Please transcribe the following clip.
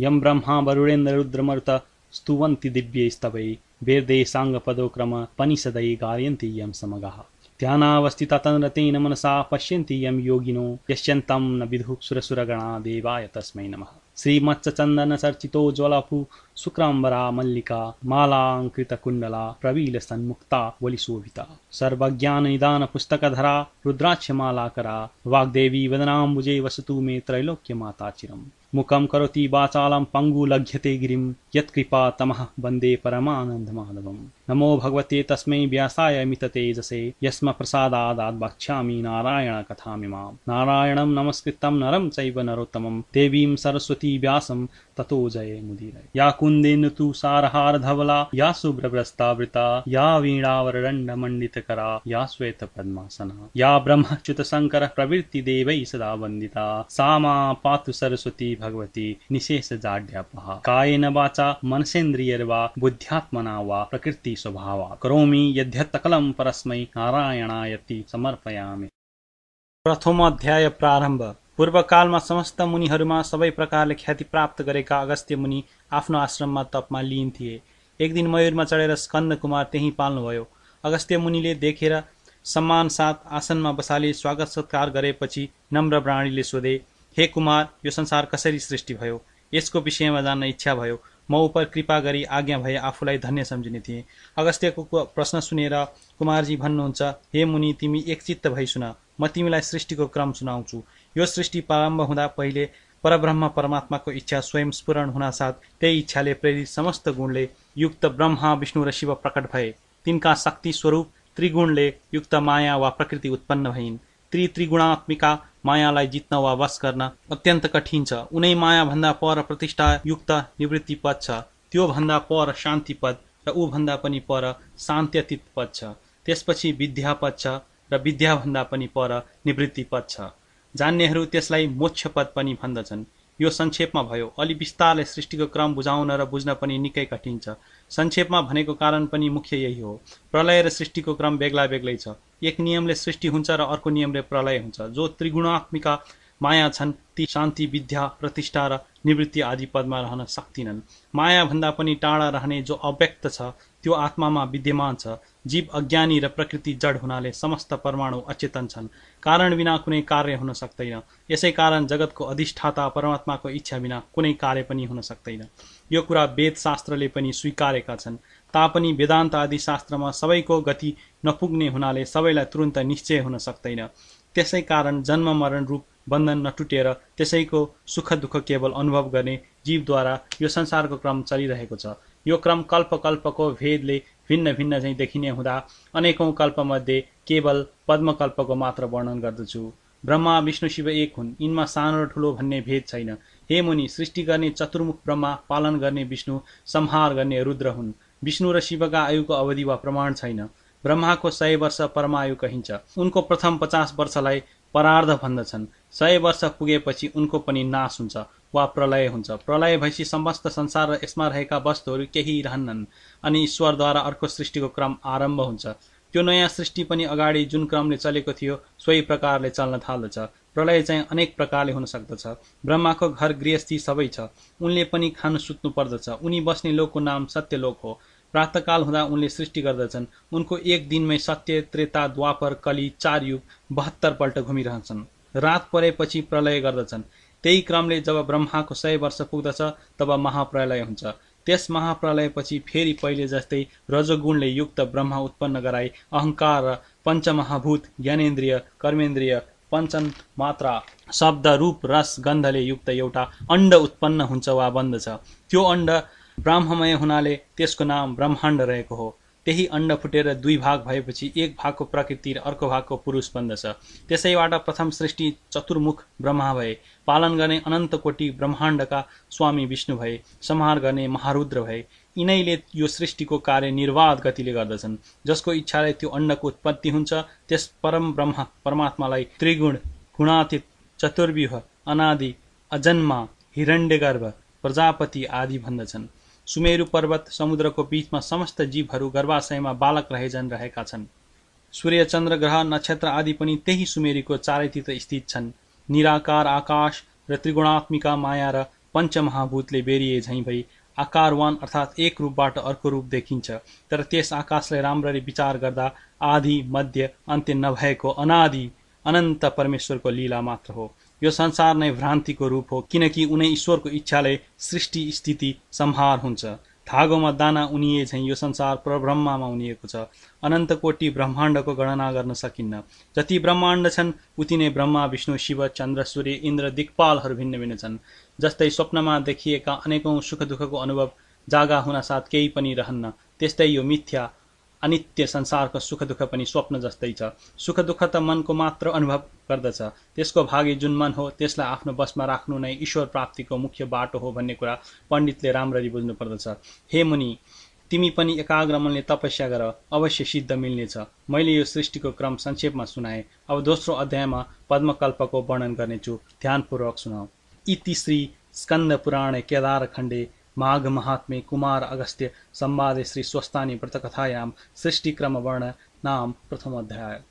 यम ब्रह्मा वरुणेन्द्ररुद्रमरुत स्तुवन्ति दिव्यैस्तवै वेदै साङ्गपदोक्रम पनिषदै गायन्ति यं समगाः ध्यानावस्थिततन्रतेन मनसा पश्यन्ति यं योगिनो यश्यन्तं न विधुः सुरसुरगणा देवाय तस्मै नमः श्रीमत्सचन्दनचर्चितो ज्वलपु शुक्राम्बरा मल्लिका मालाङ्कृतकुण्डला प्रवीलसन्मुक्ता वलिशोभिता सर्वज्ञाननिदानपुस्तकधरा रुद्राक्षमालाकरा वाग्देवी वदनाम्बुजे वसतु मे त्रैलोक्यमाता चिरम् मुखं करोति वाचालं पङ्गुलघ्यते गिरिं यत्कृपा तमः वन्दे परमानन्दमाधवम् नमो भगवते तस्मै व्यासाय मितते जसे यस्म प्रसादादात् वक्ष्यामि नारायणकथामिमां नारायणं नमस्कृतं नरं चैव नरोत्तमं देवीं सरस्वती व्यासं ततो जये मुदीर या कुन्देन तु सारहारधवला या सुब्रभ्रस्तावृता या वीणावरदण्डमण्डितकरा या श्वेतपद्मासना या ब्रह्मच्युतशङ्करः प्रवृत्तिदेवैः सदा वन्दिता सा मा पातु सरस्वती भगवती निशेषजाड्यापहा कायेन वाचा मनसेन्द्रियर्वा बुद्ध्यात्मना वा प्रकृति स्वभावा करोमि यद्यत्तकलं परस्मै नारायणायति समर्पयामि प्रथम अध्याय प्रारम्भ पूर्वकालमा समस्त मुनिहरूमा सबै प्रकारले ख्याति प्राप्त गरेका अगस्त्य मुनि आफ्नो आश्रममा तपमा थिए एक दिन मयूरमा चढेर स्कन्द कुमार त्यहीँ पाल्नुभयो अगस्त्य मुनिले देखेर सम्मान साथ आसनमा बसाले स्वागत सत्कार गरेपछि नम्र प्राणीले सोधे हे कुमार यो संसार कसरी सृष्टि भयो यसको विषयमा जान्न इच्छा भयो म उप कृपा गरी आज्ञा भए आफूलाई धन्य सम्झिने थिएँ अगस्त्यको प्रश्न सुनेर कुमारजी भन्नुहुन्छ हे मुनि तिमी एकचित्त भई सुन म तिमीलाई सृष्टिको क्रम सुनाउँछु यो सृष्टि प्रारम्भ हुँदा पहिले परब्रह्म परमात्माको इच्छा स्वयं स्फुरण हुनासाथ त्यही इच्छाले प्रेरित समस्त गुणले युक्त ब्रह्मा विष्णु र शिव प्रकट भए तिनका शक्ति स्वरूप त्रिगुणले युक्त माया वा प्रकृति उत्पन्न भइन् त्रित्रिगुणात्मिका मायालाई जित्न वा बस गर्न अत्यन्त कठिन छ उनै मायाभन्दा पर प्रतिष्ठायुक्त निवृत्ति पद छ त्योभन्दा पर शान्ति पद र ऊभन्दा पनि पर शान्त्यतीत पद छ त्यसपछि विद्या पद छ र विद्याभन्दा पनि पर निवृत्ति पद छ जान्नेहरू त्यसलाई मोक्ष पद पनि भन्दछन् यो संक्षेपमा भयो अलि विस्तारले सृष्टिको क्रम बुझाउन र बुझ्न पनि निकै कठिन छ संक्षेपमा भनेको कारण पनि मुख्य यही हो प्रलय र सृष्टिको क्रम बेग्ला बेग्लै छ एक नियमले सृष्टि हुन्छ र अर्को नियमले प्रलय हुन्छ जो त्रिगुणात्मिका माया छन् ती शान्ति विद्या प्रतिष्ठा र निवृत्ति आदि पदमा रहन सक्दिनन् मायाभन्दा पनि टाढा रहने जो अव्यक्त छ त्यो आत्मामा विद्यमान छ जीव अज्ञानी र प्रकृति जड हुनाले समस्त परमाणु अचेतन छन् कारण बिना कुनै कार्य हुन सक्दैन यसै कारण जगतको अधिष्ठाता परमात्माको इच्छा बिना कुनै कार्य पनि हुन सक्दैन यो कुरा वेदशास्त्रले पनि स्वीकारेका छन् तापनि वेदान्त आदि शास्त्रमा सबैको गति नपुग्ने हुनाले सबैलाई तुरन्त निश्चय हुन सक्दैन त्यसै कारण जन्म मरण रूप बन्धन नटुटेर त्यसैको सुख दुःख केवल अनुभव गर्ने जीवद्वारा यो संसारको क्रम चलिरहेको छ यो क्रम कल्पकल्पको भेदले भिन्न भिन्न चाहिँ देखिने हुँदा अनेकौँ कल्पमध्ये केवल पद्मकल्पको मात्र वर्णन गर्दछु ब्रह्मा विष्णु शिव एक हुन् यिनमा सानो र ठुलो भन्ने भेद छैन हे मुनि सृष्टि गर्ने चतुर्मुख ब्रह्मा पालन गर्ने विष्णु संहार गर्ने रुद्र हुन् विष्णु र शिवका आयुको अवधि वा प्रमाण छैन ब्रह्माको सय वर्ष परमायु कहिन्छ उनको प्रथम पचास वर्षलाई परार्ध भन्दछन् सय वर्ष पुगेपछि उनको पनि नाश हुन्छ वा प्रलय हुन्छ प्रलय भएपछि समस्त संसार र यसमा रहेका वस्तुहरू केही रहन्नन् अनि ईश्वरद्वारा अर्को सृष्टिको क्रम आरम्भ हुन्छ त्यो नयाँ सृष्टि पनि अगाडि जुन क्रमले चलेको थियो सोही प्रकारले चल्न थाल्दछ प्रलय चाहिँ अनेक प्रकारले हुन सक्दछ ब्रह्माको घर गृहस्थी सबै छ उनले पनि खानु सुत्नु पर्दछ उनी बस्ने लोकको नाम सत्यलोक हो प्रातकाल हुँदा उनले सृष्टि गर्दछन् उनको एक दिनमै सत्य त्रेता द्वापर कली चार युग बहत्तरपल्ट घुमिरहन्छन् रात परेपछि प्रलय गर्दछन् त्यही क्रमले जब ब्रह्माको सय वर्ष पुग्दछ तब महाप्रलय हुन्छ त्यस महाप्रलयपछि फेरि पहिले जस्तै रजगुणले युक्त ब्रह्म उत्पन्न गराई अहङ्कार र पञ्चमहाभूत ज्ञानेन्द्रिय कर्मेन्द्रिय पञ्चन मात्रा शब्द रूप रस गन्धले युक्त एउटा अण्ड उत्पन्न हुन्छ वा बन्दछ त्यो अण्ड ब्राह्ममय हुनाले त्यसको नाम ब्रह्माण्ड रहेको हो त्यही अण्ड फुटेर दुई भाग भएपछि एक भागको प्रकृति र अर्को भागको पुरुष बन्दछ त्यसैबाट प्रथम सृष्टि चतुर्मुख ब्रह्मा भए पालन गर्ने अनन्त कोटि ब्रह्माण्डका स्वामी विष्णु भए संहार गर्ने महारुद्र भए यिनैले यो सृष्टिको कार्य निर्वाध गतिले गर्दछन् जसको इच्छाले त्यो अण्डको उत्पत्ति हुन्छ त्यस परम ब्रह्मा परमात्मालाई त्रिगुण गुणातीत चतुर्व्यूह अनादि अजन्मा हिरण्यगर्भ प्रजापति आदि भन्दछन् सुमेरु पर्वत समुद्रको बीचमा समस्त जीवहरू गर्भाशयमा बालक रहेजन रहेका छन् सूर्य चन्द्र ग्रह नक्षत्र आदि पनि त्यही सुमेरीको चारैतिर स्थित छन् निराकार आकाश र त्रिगुणात्मिका माया र पञ्चमहाभूतले बेरिए झैँ भई आकारवान अर्थात् एक रूपबाट अर्को रूप देखिन्छ तर त्यस आकाशलाई राम्ररी विचार गर्दा आदि मध्य अन्त्य नभएको अनादि अनन्त परमेश्वरको लीला मात्र हो यो संसार नै भ्रान्तिको रूप हो किनकि उनै ईश्वरको इच्छाले सृष्टि स्थिति संहार हुन्छ धागोमा दाना उनिए झैँ यो संसार परब्रह्ममा उनिएको छ अनन्त कोटि ब्रह्माण्डको गणना गर्न सकिन्न जति ब्रह्माण्ड छन् उति नै ब्रह्मा विष्णु शिव चन्द्र सूर्य इन्द्र दिक्पालहरू भिन्न भिन्न छन् जस्तै स्वप्नमा देखिएका अनेकौँ सुख दुःखको अनुभव जागा हुनासाथ केही पनि रहन्न त्यस्तै यो मिथ्या अनित्य संसारको सुख दुःख पनि स्वप्न जस्तै छ सुख दुःख त मनको मात्र अनुभव गर्दछ त्यसको भागी जुन मन हो त्यसलाई आफ्नो बसमा राख्नु नै ईश्वर प्राप्तिको मुख्य बाटो हो भन्ने कुरा पण्डितले राम्ररी बुझ्नु पर्दछ हे मुनि तिमी पनि एकाग्रमनले तपस्या गर अवश्य सिद्ध मिल्नेछ मैले यो सृष्टिको क्रम संक्षेपमा सुनाएँ अब दोस्रो अध्यायमा पद्मकल्पको वर्णन गर्नेछु ध्यानपूर्वक सुनाऊ इति श्री स्कन्द पुराण केदार खण्डे महात्म्य कुमार अगस्त्य संवादे श्रीस्वस्तानि व्रतकथायां प्रथम अध्याय